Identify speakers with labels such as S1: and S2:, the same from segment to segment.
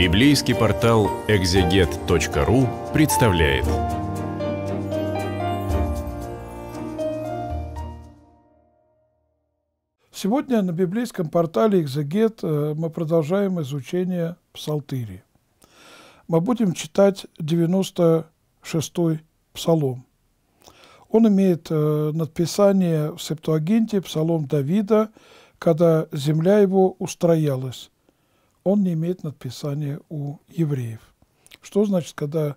S1: Библейский портал экзегет.ру представляет. Сегодня на библейском портале «Экзегет» э, мы продолжаем изучение Псалтыри. Мы будем читать 96-й Псалом. Он имеет э, надписание в Септуагинте «Псалом Давида», когда земля его устроялась он не имеет надписания у евреев. Что значит, когда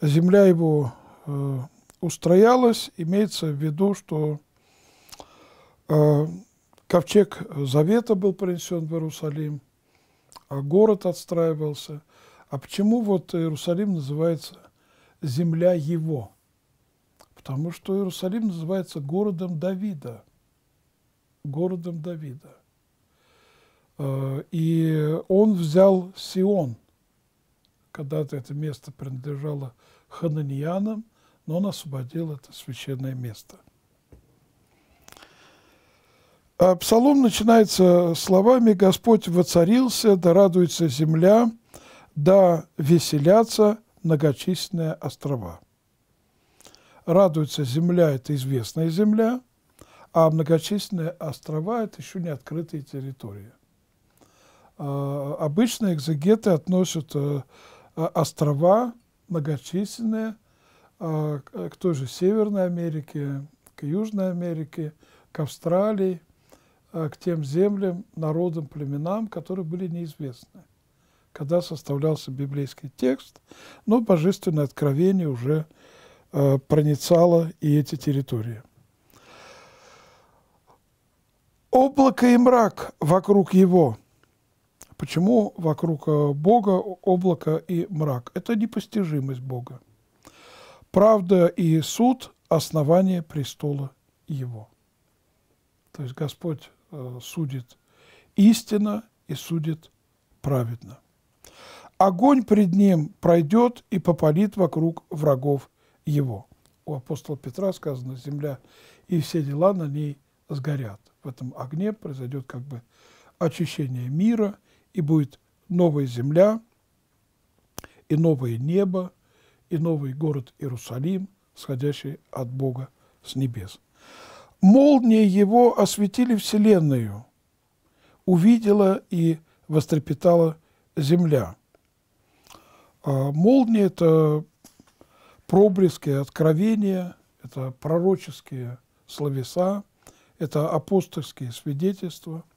S1: земля его э, устроялась, имеется в виду, что э, ковчег Завета был принесен в Иерусалим, а город отстраивался. А почему вот Иерусалим называется земля его? Потому что Иерусалим называется городом Давида. Городом Давида. Э, и он взял Сион. Когда-то это место принадлежало хананьянам, но он освободил это священное место. А псалом начинается словами «Господь воцарился, да радуется земля, да веселятся многочисленные острова». Радуется земля – это известная земля, а многочисленные острова – это еще не открытые территории – а, обычно экзегеты относят э, острова многочисленные а, к той же Северной Америке, к Южной Америке, к Австралии, а, к тем землям, народам, племенам, которые были неизвестны, когда составлялся библейский текст, но божественное откровение уже э, проницало и эти территории. Облако и мрак вокруг его – Почему вокруг э, Бога облако и мрак? Это непостижимость Бога. Правда и суд – основание престола Его. То есть Господь э, судит истинно и судит праведно. Огонь пред ним пройдет и попалит вокруг врагов его. У апостола Петра сказано, земля и все дела на ней сгорят. В этом огне произойдет как бы очищение мира – и будет новая земля, и новое небо, и новый город Иерусалим, сходящий от Бога с небес. Молнии его осветили вселенную, увидела и вострепетала земля. А молнии – это проблески откровения, это пророческие словеса, это апостольские свидетельства –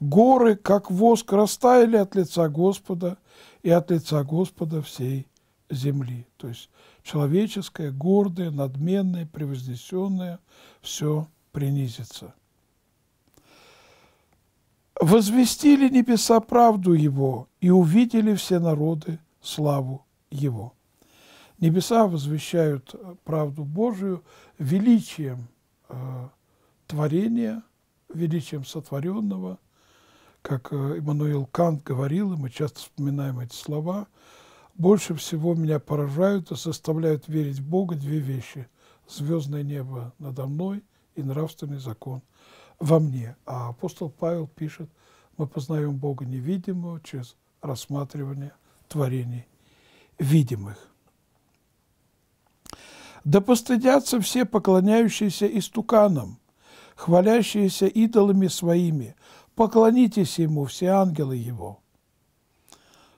S1: горы, как воск, растаяли от лица Господа и от лица Господа всей земли. То есть человеческое, гордое, надменное, превознесенное все принизится. Возвестили небеса правду Его, и увидели все народы славу Его. Небеса возвещают э, правду Божию величием э, творения, величием сотворенного – как Иммануил э, Кант говорил, и мы часто вспоминаем эти слова, больше всего меня поражают и составляют верить в Бога две вещи – звездное небо надо мной и нравственный закон во мне. А апостол Павел пишет, мы познаем Бога невидимого через рассматривание творений видимых. Да постыдятся все поклоняющиеся истуканам, хвалящиеся идолами своими, поклонитесь Ему, все ангелы Его.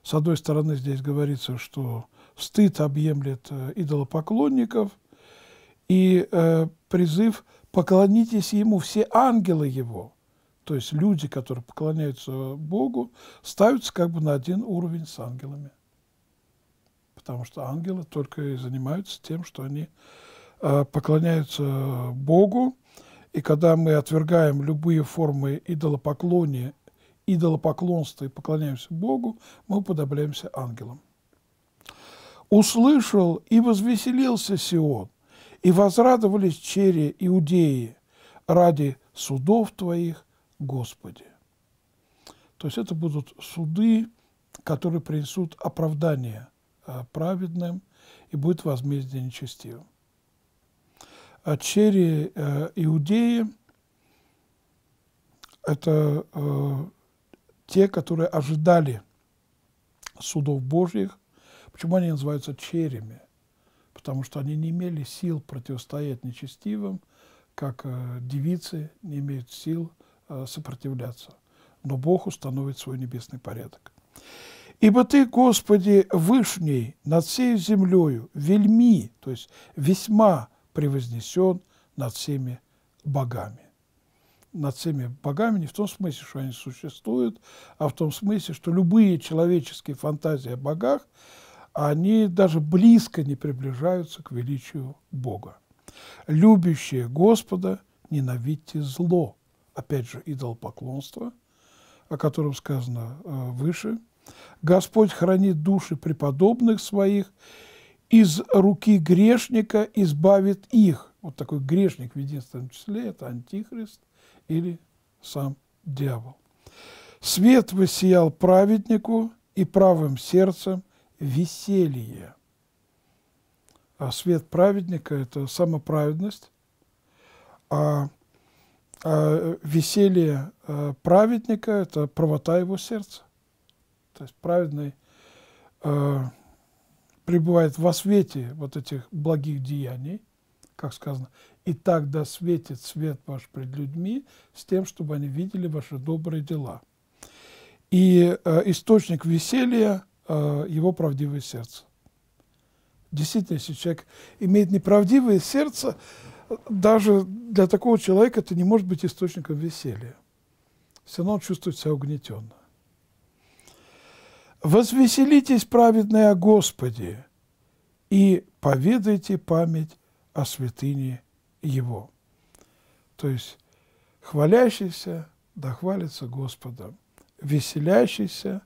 S1: С одной стороны, здесь говорится, что стыд объемлет э, идолопоклонников, и э, призыв «поклонитесь Ему, все ангелы Его», то есть люди, которые поклоняются Богу, ставятся как бы на один уровень с ангелами. Потому что ангелы только и занимаются тем, что они э, поклоняются Богу, и когда мы отвергаем любые формы идолопоклония, идолопоклонства и поклоняемся Богу, мы подобляемся ангелам. «Услышал и возвеселился Сион, и возрадовались чере иудеи ради судов Твоих, Господи». То есть это будут суды, которые принесут оправдание а, праведным, и будет возмездие нечестивым черри э, иудеи – это э, те, которые ожидали судов Божьих. Почему они называются черями? Потому что они не имели сил противостоять нечестивым, как э, девицы не имеют сил сопротивляться. Но Бог установит свой небесный порядок. «Ибо Ты, Господи, вышний над всей землею, вельми, то есть весьма превознесен над всеми богами. Над всеми богами не в том смысле, что они существуют, а в том смысле, что любые человеческие фантазии о богах, они даже близко не приближаются к величию Бога. Любящие Господа, ненавидьте зло. Опять же, идолопоклонство, о котором сказано э, выше. Господь хранит души преподобных своих, из руки грешника избавит их. Вот такой грешник в единственном числе – это антихрист или сам дьявол. Свет высиял праведнику и правым сердцем веселье. А свет праведника – это самоправедность, а, а веселье а, праведника – это правота его сердца. То есть праведный а, пребывает во свете вот этих благих деяний, как сказано, и тогда светит свет ваш пред людьми, с тем, чтобы они видели ваши добрые дела. И э, источник веселья э, – его правдивое сердце. Действительно, если человек имеет неправдивое сердце, даже для такого человека это не может быть источником веселья. Все равно он чувствует себя угнетенно. Возвеселитесь, праведные, о Господе, и поведайте память о святыне Его. То есть хвалящийся да хвалится Господом, веселящийся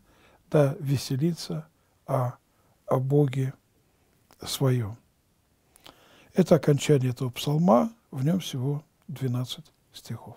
S1: да веселится о, о Боге своем. Это окончание этого псалма, в нем всего 12 стихов.